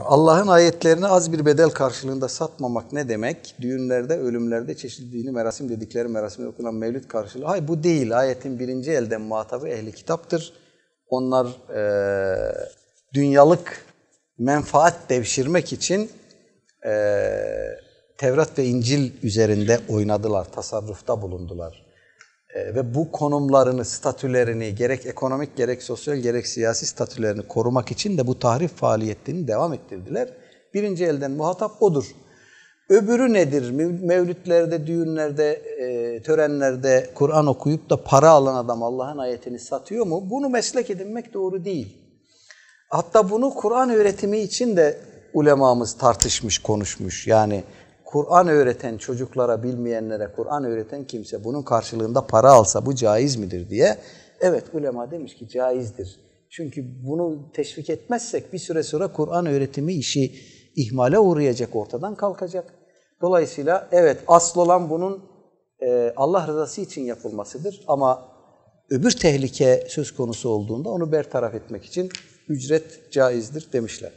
Allah'ın ayetlerini az bir bedel karşılığında satmamak ne demek? Düğünlerde, ölümlerde çeşitli dini merasim dedikleri merasimde okunan mevlüt karşılığı. Hayır bu değil. Ayetin birinci elden muhatabı ehli kitaptır. Onlar e, dünyalık menfaat devşirmek için e, Tevrat ve İncil üzerinde oynadılar, tasarrufta bulundular. Ee, ve bu konumlarını, statülerini gerek ekonomik gerek sosyal gerek siyasi statülerini korumak için de bu tahrif faaliyetlerini devam ettirdiler. Birinci elden muhatap odur. Öbürü nedir? Mevlütlerde, düğünlerde, e, törenlerde Kur'an okuyup da para alan adam Allah'ın ayetini satıyor mu? Bunu meslek edinmek doğru değil. Hatta bunu Kur'an öğretimi için de ulemamız tartışmış, konuşmuş. Yani Kur'an öğreten çocuklara, bilmeyenlere Kur'an öğreten kimse bunun karşılığında para alsa bu caiz midir diye. Evet ulema demiş ki caizdir. Çünkü bunu teşvik etmezsek bir süre sonra Kur'an öğretimi işi ihmale uğrayacak, ortadan kalkacak. Dolayısıyla evet asıl olan bunun e, Allah rızası için yapılmasıdır ama öbür tehlike söz konusu olduğunda onu bertaraf etmek için ücret caizdir demişler.